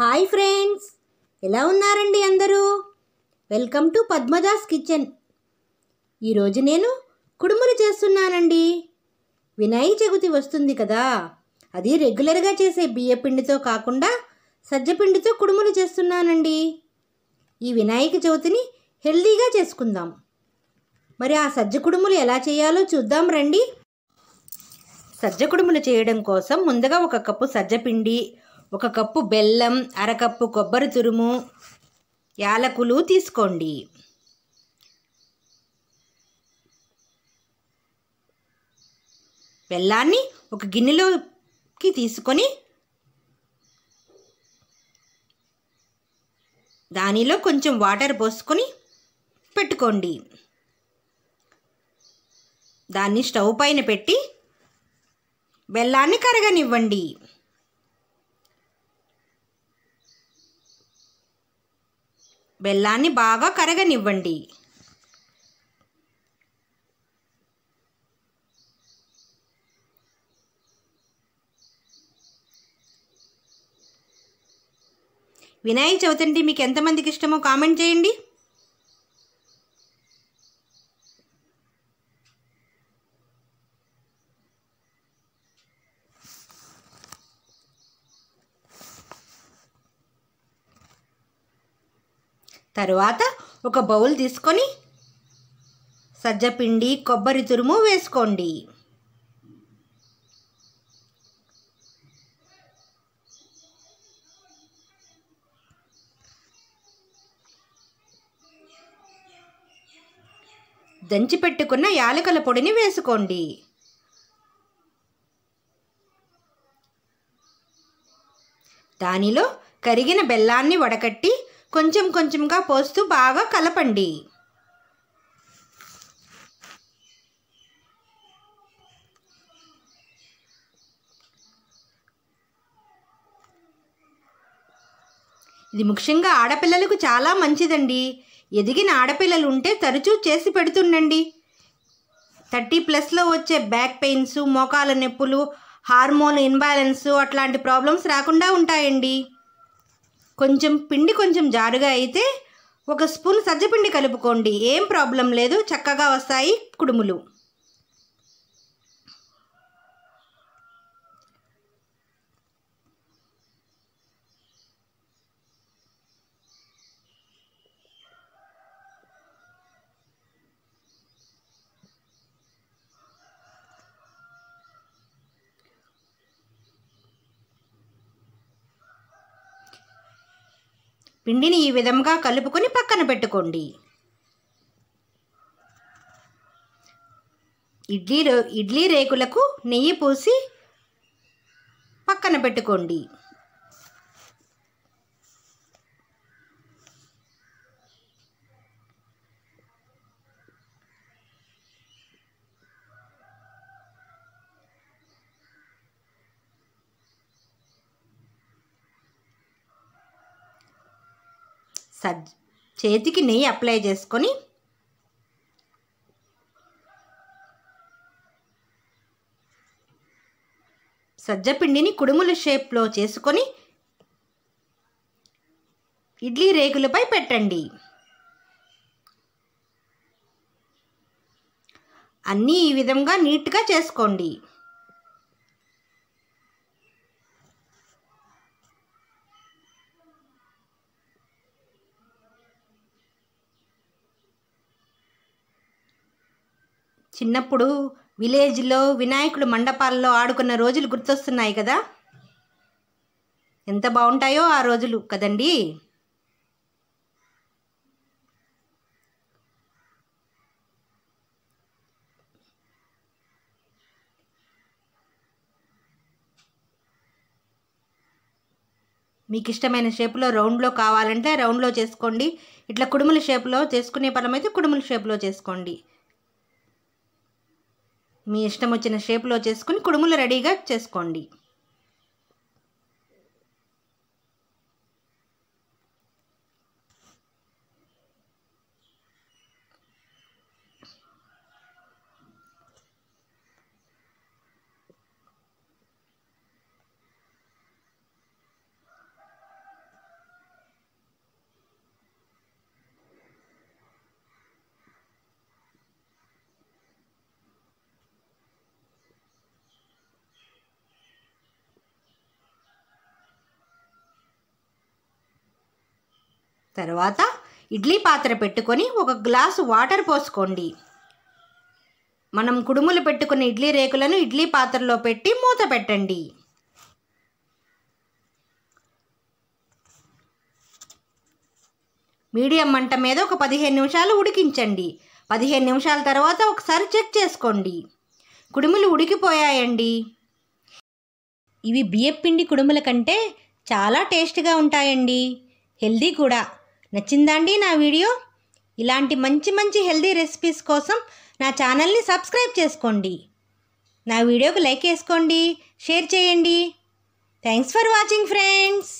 hi friends ఎలా ఉన్నారండి అందరూ వెల్కమ్ టు పద్మదాస్ కిచెన్ ఈరోజు నేను కుడుములు చేస్తున్నానండి వినాయక చవితి వస్తుంది కదా అది రెగ్యులర్గా చేసే బియ్యపిండితో కాకుండా సజ్జపిండితో కుడుములు చేస్తున్నానండి ఈ వినాయక చవితిని హెల్దీగా చేసుకుందాం మరి ఆ సజ్జ కుడుములు ఎలా చేయాలో చూద్దాం రండి సజ్జ కుడుములు చేయడం కోసం ముందుగా ఒక కప్పు సజ్జపిండి ఒక కప్పు బెల్లం అరకప్పు కొబ్బరి తురుము యాలకులు తీసుకోండి బెల్లాన్ని ఒక గిన్నెలోకి తీసుకొని దానిలో కొంచెం వాటర్ పోసుకొని పెట్టుకోండి దాన్ని స్టవ్ పైన పెట్టి బెల్లాన్ని కరగనివ్వండి బెల్లాన్ని బాగా కరగనివ్వండి వినాయక చవితి అంటే మీకు ఎంతమందికి ఇష్టమో కామెంట్ చేయండి తరువాత ఒక బౌల్ తీసుకొని సజ్జపిండి కొబ్బరి తురుము వేసుకోండి దంచిపెట్టుకున్న యాలకల పొడిని వేసుకోండి దానిలో కరిగిన బెల్లాన్ని వడకట్టి కొంచెం కొంచెంగా పోస్తూ బాగా కలపండి ఇది ముఖ్యంగా ఆడపిల్లలకు చాలా మంచిదండి ఎదిగిన ఆడపిల్లలు ఉంటే తరచూ చేసి పెడుతుండండి థర్టీ ప్లస్లో వచ్చే బ్యాక్ పెయిన్స్ మోకాల నొప్పులు హార్మోన్ ఇన్బ్యాలెన్స్ అట్లాంటి ప్రాబ్లమ్స్ రాకుండా ఉంటాయండి కొంచెం పిండి కొంచెం జారుగా అయితే ఒక స్పూన్ సజ్జపిండి కలుపుకోండి ఏం ప్రాబ్లం లేదు చక్కగా వస్తాయి కుడుములు పిండిని ఈ విధంగా కలుపుకొని పక్కన పెట్టుకోండి ఇడ్లీ ఇడ్లీ రేకులకు నెయ్యి పూసి పక్కన పెట్టుకోండి సజ్ చేతికి నెయ్యి అప్లై చేసుకొని సజ్జపిండిని కుడుముల షేప్లో చేసుకొని ఇడ్లీ రేకులపై పెట్టండి అన్నీ ఈ విధంగా నీట్గా చేసుకోండి చిన్నప్పుడు విలేజ్లో వినాయకుడు మండపాల్లో ఆడుకున్న రోజులు గుర్తొస్తున్నాయి కదా ఎంత బాగుంటాయో ఆ రోజులు కదండి మీకు ఇష్టమైన షేప్లో రౌండ్లో కావాలంటే రౌండ్లో చేసుకోండి ఇట్లా కుడుముల షేప్లో చేసుకునే పరమైతే కుడుముల షేప్లో చేసుకోండి మీ ఇష్టం వచ్చిన షేప్లో చేసుకుని కుడుములు రెడీగా చేసుకోండి తర్వాత ఇడ్లీ పాత్ర పెట్టుకొని ఒక గ్లాసు వాటర్ పోసుకోండి మనం కుడుములు పెట్టుకున్న ఇడ్లీ రేకులను ఇడ్లీ పాత్రలో పెట్టి మూత పెట్టండి మీడియం మంట మీద ఒక పదిహేను నిమిషాలు ఉడికించండి పదిహేను నిమిషాల తర్వాత ఒకసారి చెక్ చేసుకోండి కుడుములు ఉడికిపోయాయండి ఇవి బియ్యపిండి కుడుముల కంటే చాలా టేస్ట్గా ఉంటాయండి హెల్దీ కూడా నచ్చిందా అండి నా వీడియో ఇలాంటి మంచి మంచి హెల్దీ రెసిపీస్ కోసం నా ఛానల్ని సబ్స్క్రైబ్ చేసుకోండి నా వీడియోకి లైక్ వేసుకోండి షేర్ చేయండి థ్యాంక్స్ ఫర్ వాచింగ్ ఫ్రెండ్స్